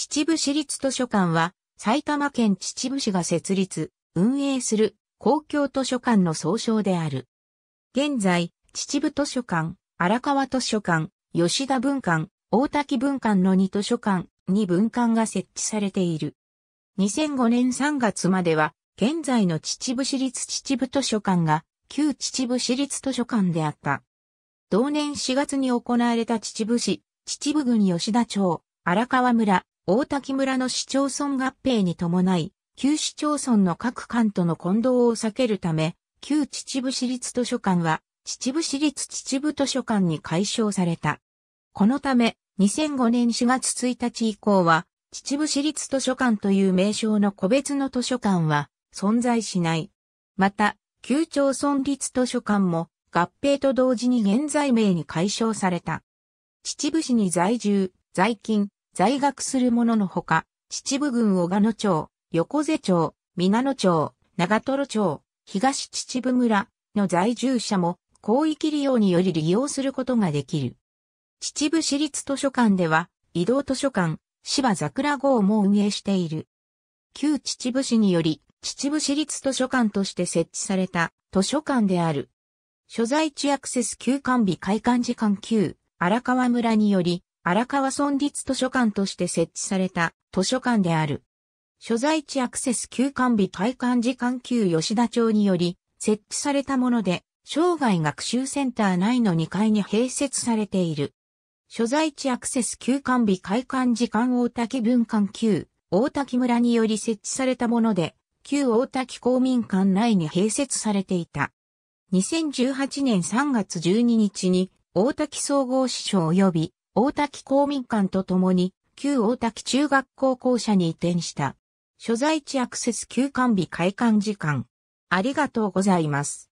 秩父市立図書館は、埼玉県秩父市が設立、運営する公共図書館の総称である。現在、秩父図書館、荒川図書館、吉田文館、大滝文館の2図書館に文館が設置されている。2005年3月までは、現在の秩父市立秩父図書館が旧秩父市立図書館であった。同年4月に行われた秩父市、秩父郡吉田町、荒川村、大滝村の市町村合併に伴い、旧市町村の各館との混同を避けるため、旧秩父市立図書館は、秩父市立秩父図書館に解消された。このため、2005年4月1日以降は、秩父市立図書館という名称の個別の図書館は存在しない。また、旧町村立図書館も合併と同時に現在名に解消された。秩父市に在住、在勤、在学する者のほか、秩父郡小鹿野町、横瀬町、皆野町、長瀞町、東秩父村の在住者も広域利用により利用することができる。秩父市立図書館では、移動図書館、芝桜号も運営している。旧秩父市により、秩父市立図書館として設置された図書館である。所在地アクセス休館日開館時間旧荒川村により、荒川村立図書館として設置された図書館である。所在地アクセス休館日開館時間給吉田町により設置されたもので、生涯学習センター内の2階に併設されている。所在地アクセス休館日開館時間大滝文館旧大滝村により設置されたもので、旧大滝公民館内に併設されていた。2018年3月12日に大滝総合市長及び大滝公民館とともに、旧大滝中学校校舎に移転した。所在地アクセス休館日開館時間。ありがとうございます。